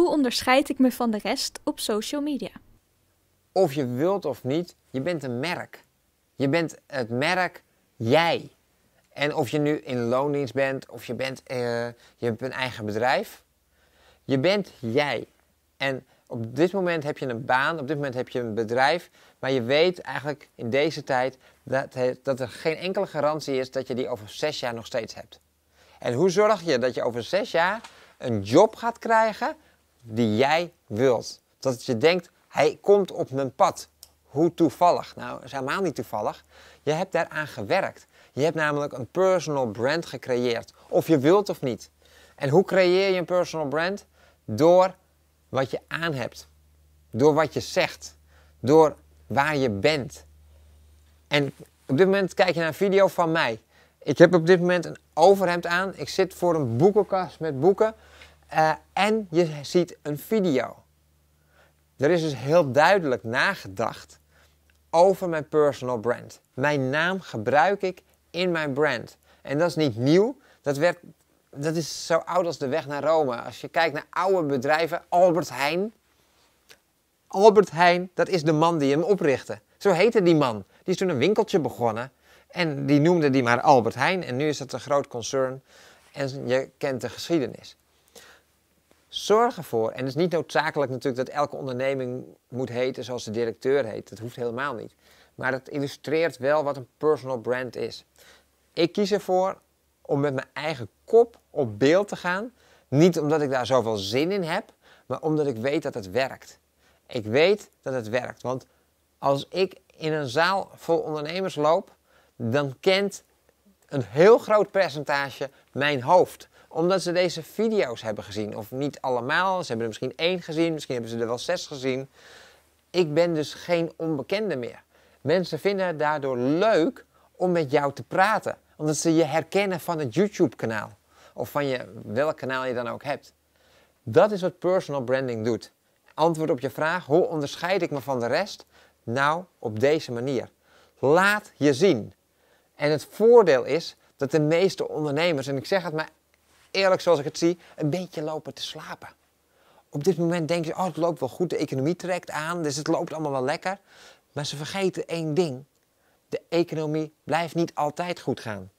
Hoe onderscheid ik me van de rest op social media? Of je wilt of niet, je bent een merk. Je bent het merk jij. En of je nu in loondienst bent of je, bent, eh, je hebt een eigen bedrijf, je bent jij. En op dit moment heb je een baan, op dit moment heb je een bedrijf, maar je weet eigenlijk in deze tijd dat, dat er geen enkele garantie is dat je die over zes jaar nog steeds hebt. En hoe zorg je dat je over zes jaar een job gaat krijgen die jij wilt. Dat je denkt, hij komt op mijn pad. Hoe toevallig? Nou, is helemaal niet toevallig. Je hebt daaraan gewerkt. Je hebt namelijk een personal brand gecreëerd. Of je wilt of niet. En hoe creëer je een personal brand? Door wat je aan hebt. Door wat je zegt. Door waar je bent. En op dit moment kijk je naar een video van mij. Ik heb op dit moment een overhemd aan. Ik zit voor een boekenkast met boeken. Eh, en je ziet een video. Er is dus heel duidelijk nagedacht over mijn personal brand. Mijn naam gebruik ik in mijn brand. En dat is niet nieuw. Dat, werd, dat is zo oud als de weg naar Rome. Als je kijkt naar oude bedrijven, Albert Heijn. Albert Heijn, dat is de man die hem oprichtte. Zo heette die man. Die is toen een winkeltje begonnen. En die noemde die maar Albert Heijn. En nu is dat een groot concern. En je kent de geschiedenis. Zorg ervoor, en het is niet noodzakelijk natuurlijk dat elke onderneming moet heten zoals de directeur heet. Dat hoeft helemaal niet. Maar het illustreert wel wat een personal brand is. Ik kies ervoor om met mijn eigen kop op beeld te gaan. Niet omdat ik daar zoveel zin in heb, maar omdat ik weet dat het werkt. Ik weet dat het werkt. Want als ik in een zaal vol ondernemers loop, dan kent een heel groot percentage mijn hoofd omdat ze deze video's hebben gezien. Of niet allemaal. Ze hebben er misschien één gezien. Misschien hebben ze er wel zes gezien. Ik ben dus geen onbekende meer. Mensen vinden het daardoor leuk om met jou te praten. Omdat ze je herkennen van het YouTube-kanaal. Of van je, welk kanaal je dan ook hebt. Dat is wat personal branding doet. Antwoord op je vraag, hoe onderscheid ik me van de rest? Nou, op deze manier. Laat je zien. En het voordeel is dat de meeste ondernemers, en ik zeg het maar eerlijk zoals ik het zie, een beetje lopen te slapen. Op dit moment denken ze, oh het loopt wel goed, de economie trekt aan, dus het loopt allemaal wel lekker. Maar ze vergeten één ding. De economie blijft niet altijd goed gaan.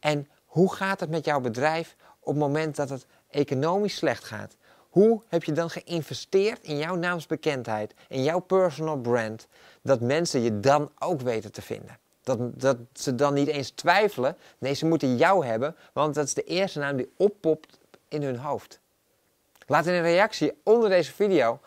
En hoe gaat het met jouw bedrijf op het moment dat het economisch slecht gaat? Hoe heb je dan geïnvesteerd in jouw naamsbekendheid, in jouw personal brand, dat mensen je dan ook weten te vinden? Dat, dat ze dan niet eens twijfelen. Nee, ze moeten jou hebben, want dat is de eerste naam die oppopt in hun hoofd. Laat in een reactie onder deze video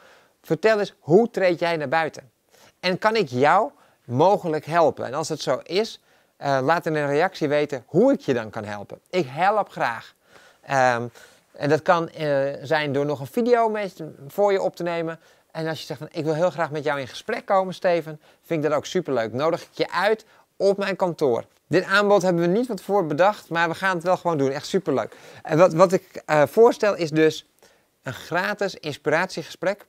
vertel eens hoe treed jij naar buiten. En kan ik jou mogelijk helpen? En als het zo is, eh, laat in een reactie weten hoe ik je dan kan helpen. Ik help graag. Ehm, en dat kan eh, zijn door nog een video met, voor je op te nemen. En als je zegt, van, ik wil heel graag met jou in gesprek komen, Steven, vind ik dat ook superleuk. Nodig ik je uit op mijn kantoor. Dit aanbod hebben we niet wat voor bedacht, maar we gaan het wel gewoon doen. Echt superleuk. En wat, wat ik eh, voorstel is dus een gratis inspiratiegesprek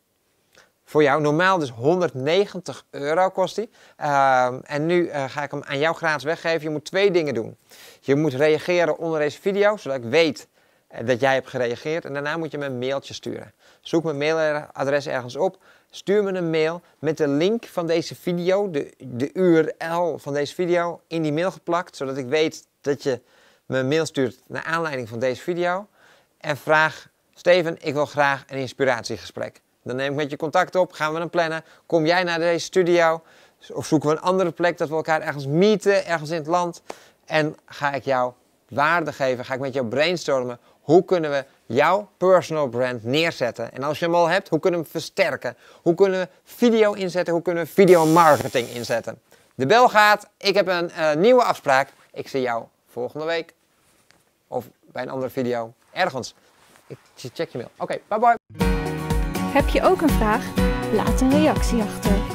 voor jou. Normaal dus 190 euro kost die. Eh, en nu eh, ga ik hem aan jou gratis weggeven. Je moet twee dingen doen. Je moet reageren onder deze video, zodat ik weet dat jij hebt gereageerd. En daarna moet je me een mailtje sturen. Zoek mijn mailadres ergens op. Stuur me een mail met de link van deze video, de, de URL van deze video, in die mail geplakt, zodat ik weet dat je me een mail stuurt naar aanleiding van deze video. En vraag, Steven, ik wil graag een inspiratiegesprek. Dan neem ik met je contact op, gaan we een plannen. Kom jij naar deze studio of zoeken we een andere plek dat we elkaar ergens meeten, ergens in het land. En ga ik jou waarde geven, ga ik met jou brainstormen hoe kunnen we jouw personal brand neerzetten? En als je hem al hebt, hoe kunnen we hem versterken? Hoe kunnen we video inzetten? Hoe kunnen we video marketing inzetten? De bel gaat. Ik heb een eh, nieuwe afspraak. Ik zie jou volgende week. Of bij een andere video. Ergens. Ik check je mail. Oké, bye bye. Heb je ook een vraag? Laat een reactie achter.